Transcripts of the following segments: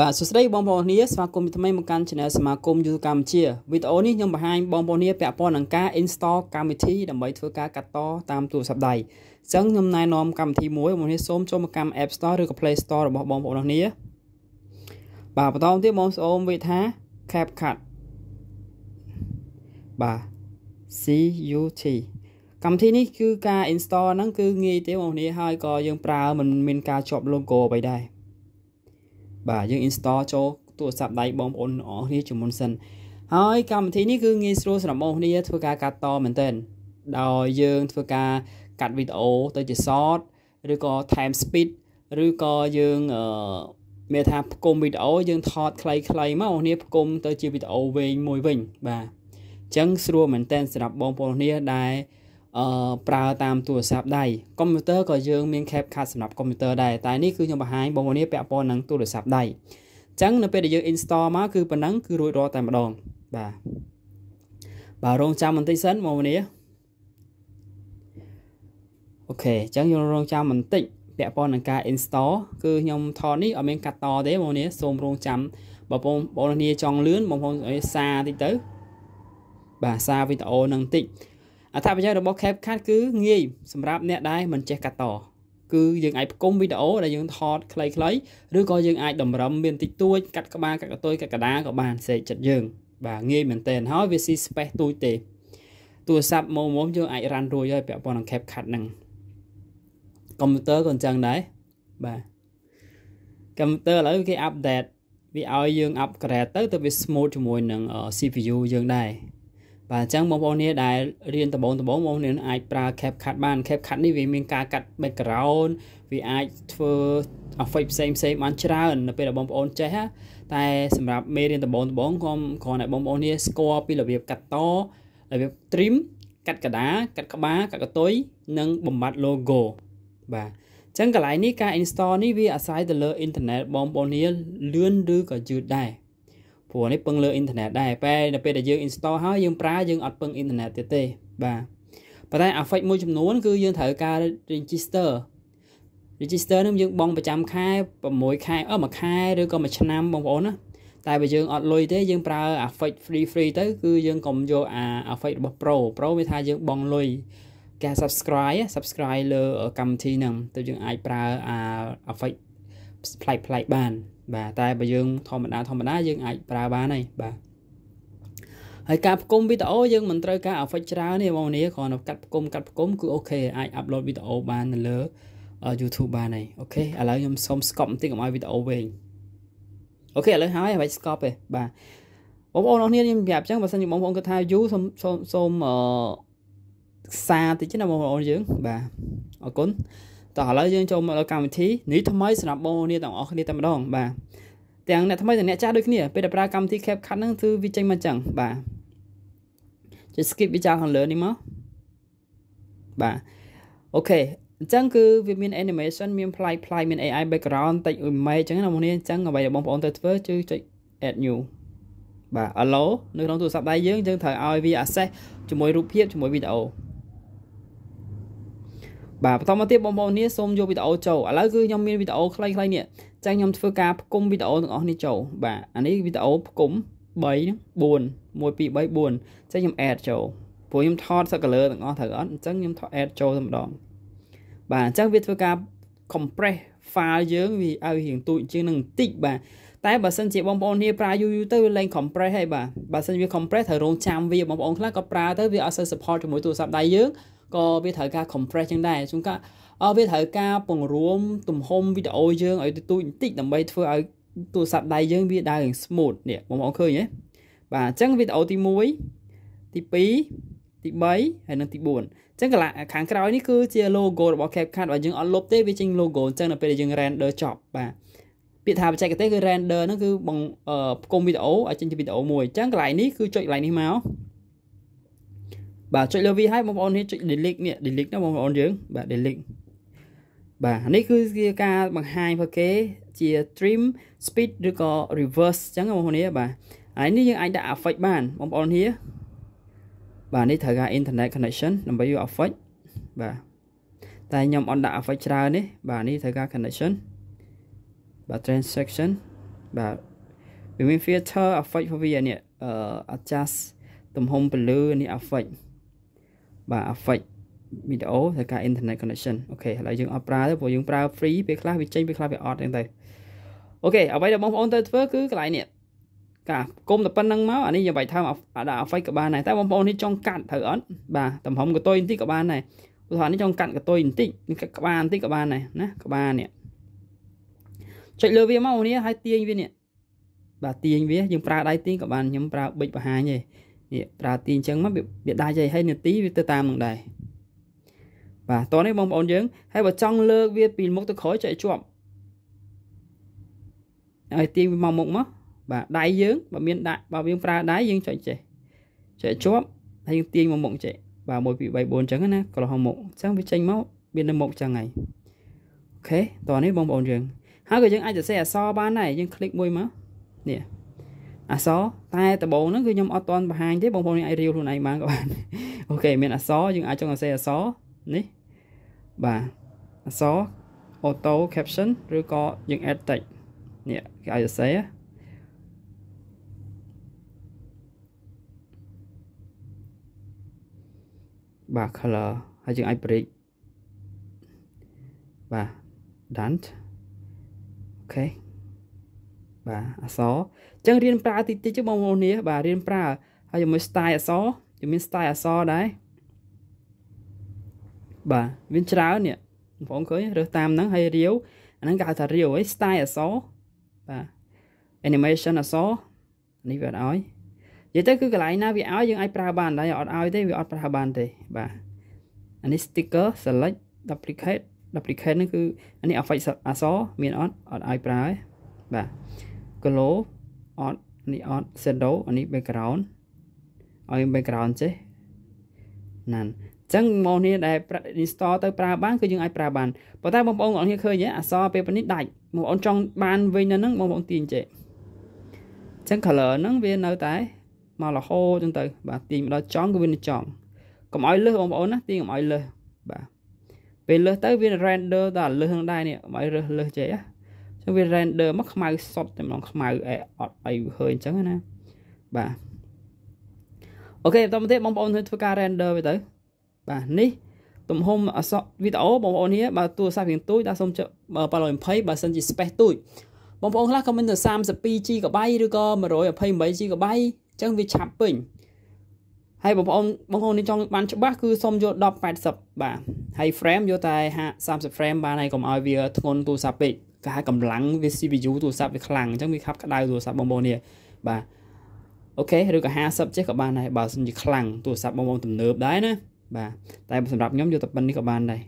បាទសួស្តីបងប្អូនគ្នាស្វាគមន៍ថ្មីមកកាន់ Channel សមាគម YouTube កម្ពុជាវីដេអូនេះខ្ញុំបង្ហាញបងប្អូនគ្នាពាក់ព័ន្ធនឹងការ install កម្មវិធីដើម្បីធ្វើការកាត់តតាមទូរស័ព្ទដៃអញ្ចឹងខ្ញុំណែនាំកម្មវិធីមួយបងប្អូនគ្នាសូមចូលមកកម្ម App Store ឬក៏ Play Store របស់បងប្អូនគ្នាបាទបន្តទៀតបងប្អូនវាថា CapCut បាទ CUT កម្មវិធីនេះគឺការ install ហ្នឹង គឺងាយទេបងប្អូនគ្នាហើយក៏យើងប្រើមិនមានការជាប់ logo អ្វីដែរបាទយើង install ចូលទូរស័ព្ទដៃបងប្អូនអរគ្នាជាមុនសិនហើយកម្មវិធីនេះគឺងាយស្រួលសម្រាប់បងប្អូនគ្នាធ្វើការកាត់តមែនទែនដោយយើងធ្វើការកាត់វីដេអូទៅជា short ឬក៏ time speed ឬក៏យើងអឺមានថាផ្គុំវីដេអូ យើងថតខ្លីៗមកបងប្អូនផ្គុំទៅជាវីដេអូវែងមួយវិញ បាទអញ្ចឹងស្រួលមែនទែនសម្រាប់បងប្អូនគ្នាដែលអឺប្រើតាមទូរស័ព្ទដៃកុំព្យូទ័រក៏យើងមាន CapCut សម្រាប់កុំព្យូទ័រដែរតែនេះគឺខ្ញុំបង្ហាញបងប្អូននេះពាក់ព័ន្ធនឹងទូរស័ព្ទដៃអញ្ចឹងនៅពេលដែលយើង install មកគឺប៉ុណ្ណឹងគឺរួចរាល់តែម្ដងបាទបាទរងចាំបន្តិចសិនបងប្អូននេះអូខេអញ្ចឹងយើងរងចាំបន្តិចពាក់ព័ន្ធនឹងការ install គឺខ្ញុំថតនេះអត់មានកាត់តទេបងប្អូននេះសូមរងចាំបងប្អូនបងប្អូននេះចង់លឿនបងប្អូនសារតិចទៅបាទសារវីដេអូនឹងតិចអត្ថប្រយោជន៍របស់ CapCut គឺងាយសម្រាប់អ្នកដែលមិនចេះកាត់តគឺយើងអាចផ្គុំវីដេអូដែលយើងថតខ្លីៗឬក៏យើងអាចតម្រឹមមានតិចតួចកាត់ក្បាលកាត់កតុយកាត់កដាក៏បានសេកចិត្តយើងបាទងាយមែនតើហើយវាស៊ី space ទូចទេទូរស័ព្ទមុំមុំយើងអាចរ៉ាន់រួចហើយពាក់ព័ន្ធនឹង CapCut ហ្នឹងកុំព្យូទ័រក៏អញ្ចឹងដែរបាទកុំព្យូទ័រឥឡូវគេ update វាឲ្យយើង upgrade ទៅទៅវា smooth ជាមួយនឹង CPU យើងដែរបាទអញ្ចឹងបងប្អូននេះដែលរៀនដំបូងដំបូងបងប្អូនអាចប្រើ CapCut បាន CapCut នេះវា មានការកាត់ background វាអាចធ្វើអ្វីផ្សេងផ្សេងបានច្រើននៅពេលដែលបងប្អូនចេះណាតែសម្រាប់មេរៀនដំបូងដំបូងខ្ញុំគ្រាន់តែបងប្អូននេះស្គាល់ពីរបៀបកាត់តរបៀប trim កាត់កដាកាត់ក្បាលកាត់កតុយនិងបំបត្តិ logo បាទអញ្ចឹងកន្លែងនេះការ install នេះវាអាស្រ័យទៅលើអ៊ីនធឺណិតបងប្អូននេះលឿនឬក៏យឺតដែរព្រោះនេះពឹងលើអ៊ីនធឺណិតដែរតែដល់ពេលដែលយើង install ហើយយើងប្រើយើងអត់ពឹងអ៊ីនធឺណិតទៀតទេបាទប៉ុន្តែ affect មួយចំនួនគឺយើងត្រូវការ register register នឹងយើងបង់ប្រចាំខែ6ខែអឺមួយខែឬក៏មួយឆ្នាំបងប្អូនណាតែបើយើងអត់លុយទេយើងប្រើ affect free free ទៅ គឺយើងកុំយកអា affect របស់ pro pro វាថាយើងបង់លុយការ subscribe subscribe លើកម្មវិធីហ្នឹងទៅយើងអាចប្រើអា affect ផ្លែផ្លែបានបាទតែបើយើងធម្មតាធម្មតាយើងអាចប្រើបានហើយបាទហើយការផ្គុំវីដេអូយើងមិនត្រូវការ effect ច្រើនទេបងប្អូនគ្រាន់តែកាត់ផ្គុំកាត់ផ្គុំគឺអូខេអាច upload វីដេអូបាននៅលើ YouTube បានហើយអូខេឥឡូវខ្ញុំសូម stop បន្តិចកុំឲ្យវីដេអូវែងអូខេឥឡូវហើយអាច stop ទេបាទបងប្អូនអរគ្នាខ្ញុំប្រាប់អញ្ចឹងបើសិនជាបងប្អូនគិតថា you សូមសូមសូមអឺសារតិចណាបងប្អូនយើងបាទអរគុណតោះឥឡូវយើងចូលមកដល់កម្មវិធីនេះថ្មីសម្រាប់បងប្អូនទាំងអស់គ្នាតែម្ដងបាទទាំងអ្នកថ្មីទាំងអ្នកចាស់ដូចគ្នាពេលដែលប្រើកម្មវិធី CapCut ហ្នឹងគឺវាចេញមកអញ្ចឹងបាទចុច skip វាចោលខាងលើនេះមកបាទអូខេអញ្ចឹងគឺវាមាន animation មានប្លែកប្លែកមាន AI background តិច image អញ្ចឹងណាបងប្អូនអញ្ចឹងអ្វីដែលបងប្អូនត្រូវធ្វើគឺចុច add new បាទ allow នៅក្នុងទូរស័ព្ទដៃយើងយើងត្រូវឲ្យវា access ជាមួយរូបភាពជាមួយវីដេអូបាទបន្តមកទៀតបងប្អូននេះសូមយកវីដេអូចូលឥឡូវគឺខ្ញុំមានវីដេអូខ្លីៗនេះចាញ់ខ្ញុំធ្វើការផ្គុំវីដេអូទាំងអស់នេះចូលបាទអានេះវីដេអូផ្គុំ3 4 1 2 3 4ចាញ់ខ្ញុំ add ចូលព្រោះខ្ញុំថតសកលលើទាំងអស់ត្រូវអត់អញ្ចឹងខ្ញុំថត add ចូលតែម្ដងបាទអញ្ចឹងវាធ្វើការ compress file យើងវាឲ្យរៀងទូចជាងនឹងបន្តិចបាទតែបើសិនជាបងប្អូននេះប្រើយូរយូរទៅវាលែង compress ហើយបាទបើសិនវា compress ត្រូវរងចាំវាបងប្អូនខ្លះក៏ប្រើទៅវាអត់សូវ support ជាមួយទូរស័ព្ទដៃយើងក៏វាត្រូវការ compress ចឹងដែរជួនកាលអវាត្រូវការពង្រួម ទំហំវីដេអូយើងឲ្យទូចបន្តិចដើម្បីធ្វើឲ្យទូរស័ព្ទដៃយើងវាដើរយ៉ាង smooth នេះបងប្អូនឃើញទេបាទអញ្ចឹងវីដេអូទី1ទី2ទី3ហើយនិងទី4អញ្ចឹងកន្លះខាងក្រោយនេះគឺជា logo របស់ CapCut របស់យើងអត់លុបទេវាចេញ logo អញ្ចឹងនៅពេលដែលយើង render ចប់បាទពាក្យថាបច្ចេកទេសគឺ render ហ្នឹងគឺបង្គុំវីដេអូឲ្យចេញជាវីដេអូមួយអញ្ចឹងកន្លែងនេះគឺចុចកន្លែងនេះមកបាទចុចលើ V ហើយបងប្អូននេះចុច delete នេះ delete ណាបងប្អូនយើងបាទ delete បាទនេះគឺជាការបង្ហាញពួកគេជា trim speed ឬក៏ reverse អញ្ចឹងបងប្អូននេះបាទហើយនេះយើងអាចដាក់ affect បានបងប្អូននេះបាទនេះត្រូវការ internet connection ដើម្បីយក affect បាទតែខ្ញុំអត់ដាក់ affect ច្រើននេះបាទនេះត្រូវការ connection បាទ transaction បាទវាមាន filter affect របស់វានេះ adjust ទំហំពន្លឺនេះ affect បាទ affect video ត្រូវការ internet connection អូខេឥឡូវយើងអត់ប្រើទេព្រោះយើងប្រើ free ពេលខ្លះវាចេញពេលខ្លះវាអត់អញ្ចឹងទៅអូខេអ្វីដែលបងប្អូនត្រូវធ្វើគឺកន្លែងនេះកាគុំតែប៉ុណ្្នឹងមកអានេះយើងបាយថាដាក់ affect ក៏បានដែរតែបងប្អូននេះចង់កាត់ត្រូវអត់បាទទំហំកតុយបន្តិចក៏បានដែរឧទាហរណ៍នេះចង់កាត់កតុយបន្តិចក្បាលបន្តិចក៏បានដែរណាក្បាលនេះចុចលើវាមកនេះហើយទាញវានេះបាទទាញវាយើងប្រើដៃទាញក៏បានខ្ញុំប្រើប៊ិចបង្ហាញទេនេះប្រើទីអញ្ចឹងមកវាដាច់ហើយហើយនាទីវាទៅតាមនឹងដែរបាទតោះនេះបងប្អូនយើងហើយបើចង់លើកវាពីមុខទៅក្រោយចែកជាប់ហើយទាញវាមកមុខមកបាទដៃយើងបើមានដាក់បើយើងប្រើដៃយើងចុចចេះចែកជាប់ហើយយើងទាញមកមុខចេះបាទ1 2 3 4អញ្ចឹងណាកន្លងមុខអញ្ចឹងវាចេញមកវានៅមុខអញ្ចឹងហើយអូខេតោះនេះបងប្អូនយើងហើយក៏យើងអាចសរសេរអក្សរបានដែរយើងคลิกមួយមកនេះអសតែដបងហ្នឹងគឺខ្ញុំអត់ទាន់បង្ហាញទេបងប្អូនអាចរាវខ្លួនឯងបានក៏បានអូខេមានអសយើងអាចចុងសរសេរអសនេះបាទអស auto caption ឬក៏យើង add text នេះគេឲ្យសរសេរបាទ color ហើយយើងអាច break បាទ done អូខេបាទអសអញ្ចឹងរៀនប្រើតិចតិចទេបងប្អូននេះបាទរៀនប្រើហើយជាមួយ style អសវាមាន style អសដែរបាទមានច្រើននេះបងប្អូនឃើញរើសតាមហ្នឹងហើយរាវអាហ្នឹងគេហៅថារាវហើយ style អសបាទ animation អសនេះវាអត់ឲ្យនិយាយទៅគឺកន្លែងណាវាឲ្យយើងអាចប្រើបានដែរអត់ឲ្យទេវាអត់ប្រើបានទេបាទអានេះ sticker select duplicate duplicate ហ្នឹងគឺអានេះ effect អសមានអត់អត់ឲ្យប្រើទេបាទ glow អត់នេះអត់ shadow អានេះ background ឲ្យ background ចេះណានចឹងម៉ូនេះដែល install ទៅប្រើបានគឺយើងអាចប្រើបានប៉ុន្តែបងប្អូនអរគ្នាឃើញអសពេលនេះដាច់បងប្អូនចង់បានវិញនៅហ្នឹងបងប្អូនទាញចេះចឹង color ហ្នឹងវានៅតែមករហូតចឹងទៅបាទទាញមកដល់ចំគឺវានឹងចំកុំឲ្យលឹះបងប្អូនណាទាញកុំឲ្យលឹះបាទពេលលឹះទៅវា render ដល់លឹះហ្នឹងដែរនេះកុំឲ្យលឹះលឹះចេះណាចឹងវា render មកខ្មៅសុទ្ធតែម្ដងខ្មៅអេអត់អីឃើញអញ្ចឹងណាបាទអូខេបន្តមកទៀតបងប្អូនធ្វើការ render វាទៅបាទនេះ ទំហំអសក់វីដេអូបងប្អូននេះបើទូរស័ព្ទរៀងទូចដាក់សូមចុច820បើសិនជា space ទូចបងប្អូនខ្លះក៏មានទៅ 32GB ឬក៏ 128GB អញ្ចឹងវាឆាប់ពេញហើយបងប្អូនបងប្អូននេះចង់បានច្បាស់គឺសូមយក1080បាទហើយ frame យកតែ50 frame បានហើយកុំឲ្យវាធ្ងន់ទូរស័ព្ទពេកគេហៅកម្លាំងវា CPU ទូរស័ព្ទវាខ្លាំងអញ្ចឹងវាខាប់ក្តៅទូរស័ព្ទបងប្អូននេះបាទអូខេឬក៏50ចេះក៏បានដែរបើសិនជាខ្លាំងទូរស័ព្ទបងប្អូនទំនើបដែរណាបាទតែសម្រាប់ខ្ញុំយកតែប៉ុណ្្នេះក៏បានដែរ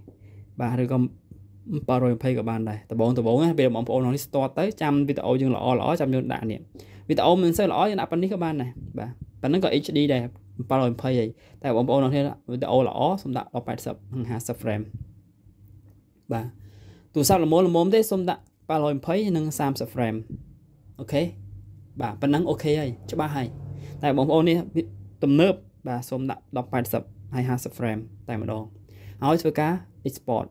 បាទឬក៏720ក៏បានដែរដបងដបងណាពេលបងប្អូននោះនេះស្ទាត់ទៅចាំវីដេអូយើងល្អល្អចាំយើងដាក់នេះវីដេអូមិនសូវល្អយើងដាក់ប៉ុណ្្នេះក៏បានដែរបាទប៉ុណ្្នឹងក៏ HD ដែរ720ហើយតែបងប្អូននោះនេះវីដេអូល្អសូមដាក់1080 50 frame បាទទូរស័ព្ទល្មមល្មមទេសូមដាក់820និង30 frame អូខេបាទប៉ុណ្ណឹងអូខេហើយច្បាស់ហើយតែបងប្អូននេះទំនើបបាទសូមដាក់1080ហើយ50 frame តែម្ដងហើយធ្វើការ export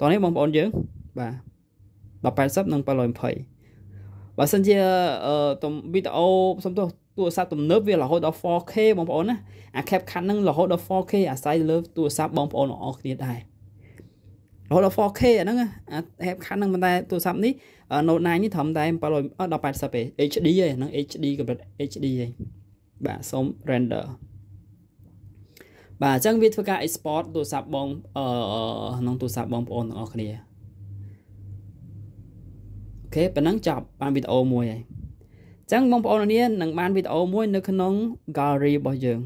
តោះនេះបងប្អូនយើងបាទ1080និង820បើសិនជាទំវីដេអូសុំទោសទូរស័ព្ទទំនើបវារហូតដល់ 4K បងប្អូនណាអា CapCut ហ្នឹងរហូតដល់ 4K អាស្រ័យលើទូរស័ព្ទបងប្អូនអរគ្នាដែររហូតដល់ 4K អាហ្នឹងអា app ខាន់ហ្នឹងប៉ុន្តែទូរស័ព្ទនេះ Note 9នេះត្រឹមតែ780ទេ HD ឯហ្នឹង HD កម្រិត HD ឯងបាទសូម render បាទអញ្ចឹងវាធ្វើការ export ទូរស័ព្ទបងអឺក្នុងទូរស័ព្ទបងប្អូនទាំងអស់គ្នាអូខេប៉ណ្ណឹងចប់បានវីដេអូមួយហើយអញ្ចឹងបងប្អូននាងនឹងបានវីដេអូមួយនៅក្នុង gallery របស់យើង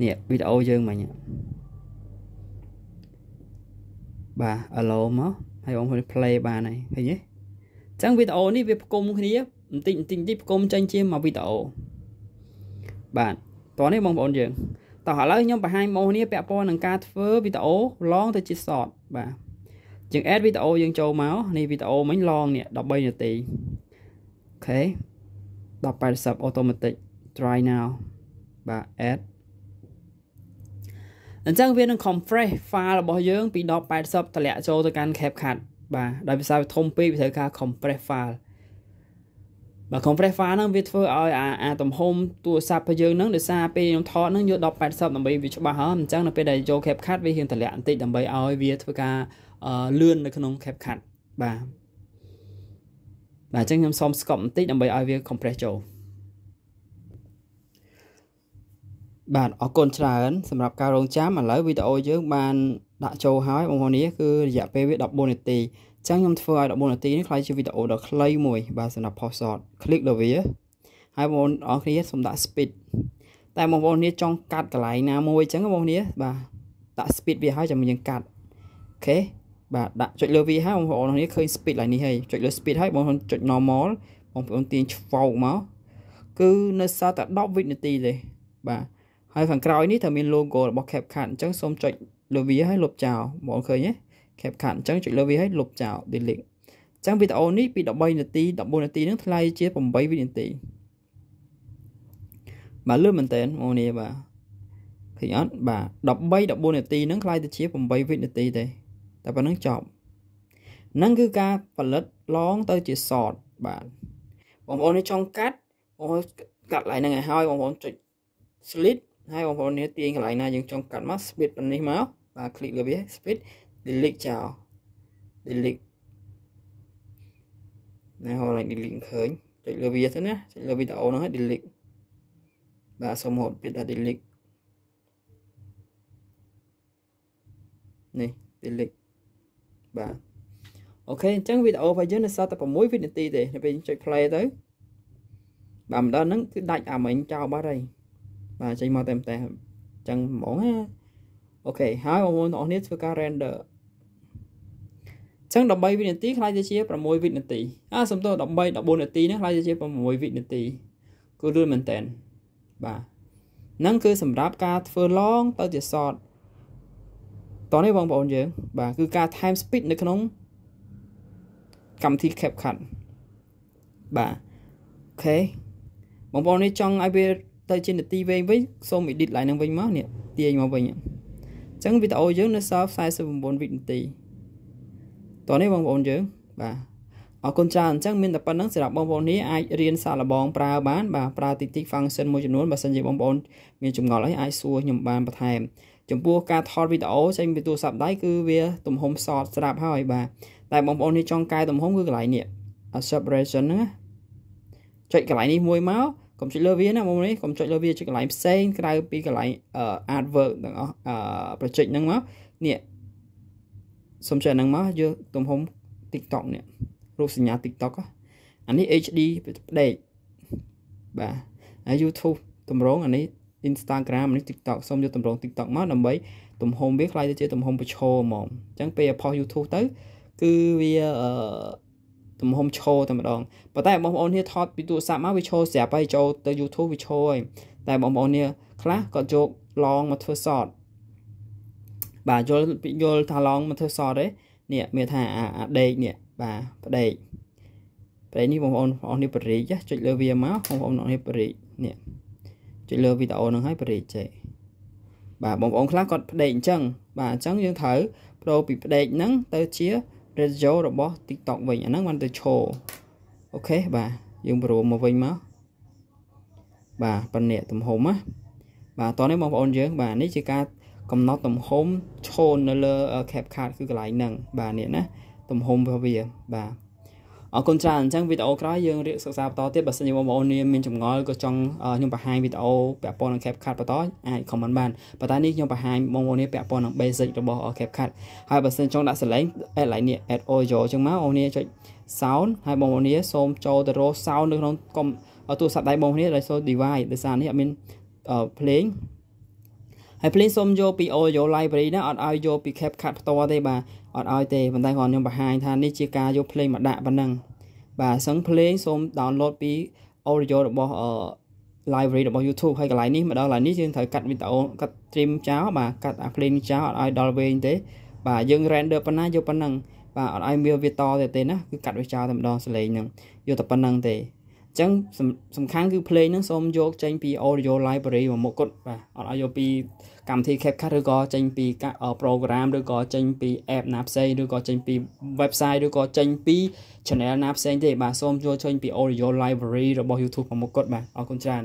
នេះវីដេអូយើងមិញហ្នឹងបាទ allo មកហើយបងប្អូន play បានហើយឃើញទេអញ្ចឹងវីដេអូនេះវាផ្គុំគ្នាបន្តិចបន្តិចបន្តិចផ្គុំចេញជាមួយវីដេអូបាទតោះនេះបងប្អូនយើងតោះឥឡូវខ្ញុំបង្ហាញម៉ូសនេះពាក់ព័ន្ធនឹងការធ្វើវីដេអូ long ទៅជា short បាទយើង add វីដេអូយើងចូលមកនេះវីដេអូមិញ long នេះ13នាទីអូខេ1080 automatic try now បាទ add អញ្ចឹងវានឹង compress file របស់យើង ពី1080តម្លាក់ចូលទៅកាន់ CapCut បាទដោយភាសាវាធំពេកវាត្រូវការ compress file បាទ compress file ហ្នឹងវាធ្វើឲ្យអាអាទំហំទូរស័ព្ទរបស់យើងហ្នឹងដោយសារពេលខ្ញុំថតហ្នឹងយក1080ដើម្បីវាច្បាស់ហ៎អញ្ចឹងនៅពេលដែលយក CapCut វារៀងតម្លាក់បន្តិចដើម្បីឲ្យវាធ្វើការលឿននៅក្នុង CapCut បាទបាទអញ្ចឹងខ្ញុំសូមស្កប់បន្តិចដើម្បីឲ្យវា compress ចូលបាទអរគុណច្រើនសម្រាប់ការរងចាំឥឡូវវីដេអូយើងបានដាក់ចូលហើយបងប្អូននេះគឺរយៈពេលវា14នាទីអញ្ចឹងខ្ញុំធ្វើឲ្យ14នាទីនេះខ្ល้ายជាវីដេអូដ៏ខ្លីមួយ បាទសម្រាប់ post short click លើវា ហើយបងប្អូនអរគ្នាសូមដាក់ speed តែបងប្អូននេះចង់កាត់កន្លែងណាមួយអញ្ចឹងបងប្អូននេះបាទដាក់ speed វាហើយចាំយើងកាត់អូខេបាទដាក់ចុចលើវាហើយបងប្អូននេះឃើញ speed ឡើងនេះហើយចុចលើ speed ហើយបងប្អូនចុច normal បងប្អូនទាញឆ្វោកមកគឺនៅសល់តែ10វិនាទីទេបាទហើយខាងក្រោយនេះថាមាន logo របស់ CapCut អញ្ចឹងសូមចុចលើវាហើយលុបចោលបងឃើញទេ CapCut អញ្ចឹងចុចលើវាហើយលុបចោល delete អញ្ចឹងវីដេអូនេះពី13នាទី14នាទីនឹងថ្លៃជា8វិនាទីបាទលឿនមែនតើអូនេះបាទឃើញអត់បាទ13 14នាទីនឹងថ្លៃទៅជា8វិនាទីទេ តែប៉ុណ្្នឹងចប់ហ្នឹងគឺការផលិតឡងទៅជា short បាទបងប្អូននេះចង់កាត់បងប្អូនកាត់ឡើងហ្នឹងឲ្យហើយបងប្អូនចុច slit ហើយបងប្អូននេះទាញកន្លែងណាយើងចង់កាត់មក speed ប៉ុណ្នេះមកបាទ click លើវា speed delete ចោល delete ណែហៅឡើង delete ឃើញចុចលើវាទៅណាចុចលើវីដេអូហ្នឹងហើយ delete បាទសូមហូតពាក្យថា delete នេះ delete បាទអូខេអញ្ចឹងវីដេអូរបស់យើងនៅសល់តែ6វិនាទីទេពេលយើងចុច play ទៅបាទម្ដងហ្នឹងគឺដាច់អាមិញចោលបាត់ហើយបាទចេញមកតែម្តេះអញ្ចឹងហ្មងណាអូខេហើយបងប្អូនទាំងអស់គ្នាធ្វើការ render ចឹង13វិនាទីខ្លាយទៅជា6វិនាទីអាសំទោស13 14នាទីនេះខ្លាយទៅជា6វិនាទី គឺលឿនមែនតើបាទហ្នឹងគឺសម្រាប់ការធ្វើ long ទៅជា short តោះនេះបងប្អូនយើងបាទគឺការ time speed នៅក្នុងកម្មវិធី CapCut បាទអូខេបងប្អូននេះចង់ឲ្យវាទៅជានាទីវែងវិញសូម edit ឡើងនឹងវិញមកនេះទាញមកវិញអញ្ចឹងវីដេអូយើងនៅសល់49វិនាទីតោះនេះបងប្អូនយើងបាទអរគុណច្រើនអញ្ចឹងមានតែប៉ុណ្្នឹងសម្រាប់បងប្អូននេះអាចរៀនសាកល្បងប្រើបានបាទប្រើតិចតិច function មួយចំនួនបើសិនជាបងប្អូនមានចម្ងល់អីអាចសួរខ្ញុំបានបន្ថែមចំពោះការថតវីដេអូចេញពីទូរស័ព្ទដៃគឺវា ទំហំសតស្រាប់ហើយបាទតែបងប្អូននេះចង់កែទំហំគឺកន្លែងនេះ saturation ហ្នឹងចុចកន្លែងនេះមួយមកកុំចុចលើវាណាបងប្អូននេះកុំចុចលើវាជាកន្លែងផ្សេងក្រៅពីកន្លែង artwork ទាំងអស់ project ហ្នឹងមកនេះសុំចុចហ្នឹងមកយកទំហំ TikTok នេះរូបសញ្ញា TikTok អានេះ HD ផ្ដេកបាទហើយ YouTube តម្រងអានេះ Instagram អានេះ TikTok សូមយកតម្រង TikTok មកដើម្បីទំហំវាខ្លាយទៅជាទំហំប្រឈមហ្មងអញ្ចឹងពេលផុស YouTube ទៅគឺវាអឺទំហំឈរតែម្ដងប៉ុន្តែបងប្អូនគ្នាថតពីទូរស័ព្ទមកវាឈរស្រាប់ហើយចូលទៅ YouTube វាឈរហើយតែបងប្អូនគ្នាខ្លះក៏យកឡងមកធ្វើ short បាទយល់យល់ថាឡងមកធ្វើ short ទេនេះមានថាអាដេកនេះបាទផ្ដេកផ្ដេកនេះបងប្អូនបងប្អូននេះបរិយចុចលើវាមកបងប្អូននេះបរិយនេះចុចលើវីដេអូនឹងហើយបរិយចេះបាទបងប្អូនខ្លះគាត់ផ្ដេកអញ្ចឹង បាទអញ្ចឹងយើងត្រូវប្រូពីផ្ដេកហ្នឹងទៅជា ratio របស់ TikTok វិញអាហ្នឹងបានទៅឈរអូខេបាទយើងប្រមមកវិញមកបាទប៉ណ្ណេទំហំណាបាទតោះនេះបងប្អូនយើង បាទនេះជាការកំណត់ទំហំឈរនៅលើ CapCut គឺកន្លែងហ្នឹងបាទនេះណាទំហំរបស់វាបាទអរគុណច្រើនអញ្ចឹងវីដេអូក្រោយយើងរៀបសិក្សាបន្តទៀតបើសិនជាបងប្អូននាងមានចម្ងល់ក៏ចង់ខ្ញុំបង្ហាញវីដេអូពាក់ព័ន្ធនឹង CapCut បន្តអាច comment បានប៉ុន្តែនេះខ្ញុំបង្ហាញបងប្អូននាងពាក់ព័ន្ធនឹង basic របស់ CapCut ហើយបើសិនចង់ដាក់សលេង add ឡើងនេះ add audio អញ្ចឹងមកបងប្អូននាងចុច sound ហើយបងប្អូននាងសូមចូលទៅរក sound នៅក្នុងកុំទូរស័ព្ទដៃបងប្អូននាងដោយសូម device ដោយសារនេះអត់មាន playing ហើយ please សូមយកពី audio library ណាអត់ឲ្យយកពី CapCut ផ្ទាល់ទេបាទអត់ឲ្យទេប៉ុន្តែគ្រាន់ខ្ញុំបង្ហាញថានេះជាការយកភ្លេងមកដាក់ប៉ុណ្ណឹងបាទអញ្ចឹងភ្លេងសូម download ពី audio របស់ library របស់ YouTube ហើយកន្លែងនេះមកដល់កន្លែងនេះយើងត្រូវកាត់វីដេអូកាត់ stream ចោលបាទកាត់អាភ្លេងចោលអត់ឲ្យដល់វែងទេបាទយើង render ប៉ុណ្ណាយកប៉ុណ្ណឹងបាទអត់ឲ្យមានវាតទេទេណាគឺកាត់វាចោលតែម្ដងសលេងហ្នឹងយកតែប៉ុណ្ណឹងទេអញ្ចឹងសំខាន់គឺ play ហ្នឹងសូមយកចេញពី audio library មកមុខគាត់បាទអត់ឲ្យយកពីកម្មវិធី CapCut ឬក៏ចេញពី program ឬក៏ចេញពី app ណាផ្សេងឬក៏ចេញពី website ឬក៏ចេញពី channel ណាផ្សេងទេបាទសូមយកចេញពី audio library របស់ YouTube មកមុខគាត់បាទអរគុណច្រើន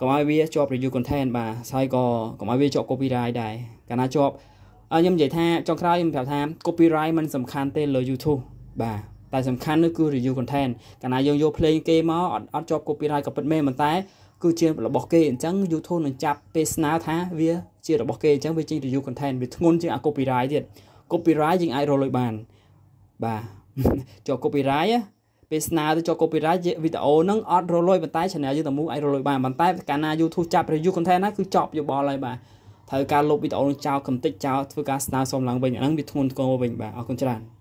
កុំឲ្យវាជាប់ review content បាទហើយក៏កុំឲ្យវាជាប់ copyright ដែរកាលណាជាប់ខ្ញុំនិយាយថាចុងក្រោយខ្ញុំប្រាប់ថា copyright មិនសំខាន់ទេលើ YouTube បាទតែសំខាន់នោះគឺ review content កាលណាយើងយកភ្លេងគេមកអត់អត់ជាប់ copyright ក៏ពិតមែនប៉ុន្តែ គឺជារបស់គេអញ្ចឹង YouTube នឹងចាប់ពេលស្នើថាវាជារបស់គេអញ្ចឹងវាចេញ review content វាធ្ងន់ជាងអា copyright ទៀត copyright យើងអាចរកលុយបានបាទជាប់ copyright ពេលស្នើទៅជាប់ copyright វីដេអូហ្នឹងអត់រលុយប៉ុន្តែ channel យើងទាំងមូលអាចរលុយបានប៉ុន្តែកាលណា YouTube ចាប់ review content ណាគឺចប់យោបល់ហើយបាទត្រូវការលុបវីដេអូនឹងចោលកំតិចចោលធ្វើការស្នើសុំឡើងវិញអាហ្នឹងវាធ្ងន់ធ្ងរវិញបាទអរគុណច្រើន